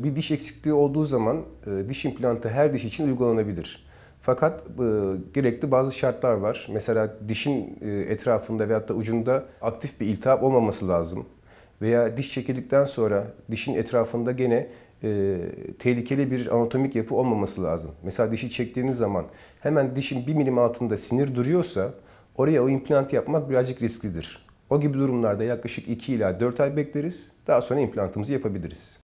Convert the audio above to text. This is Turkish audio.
Bir diş eksikliği olduğu zaman e, diş implantı her diş için uygulanabilir. Fakat e, gerekli bazı şartlar var. Mesela dişin e, etrafında veyahut da ucunda aktif bir iltihap olmaması lazım. Veya diş çekildikten sonra dişin etrafında gene e, tehlikeli bir anatomik yapı olmaması lazım. Mesela dişi çektiğiniz zaman hemen dişin bir milim altında sinir duruyorsa oraya o implantı yapmak birazcık risklidir. O gibi durumlarda yaklaşık 2 ila 4 ay bekleriz. Daha sonra implantımızı yapabiliriz.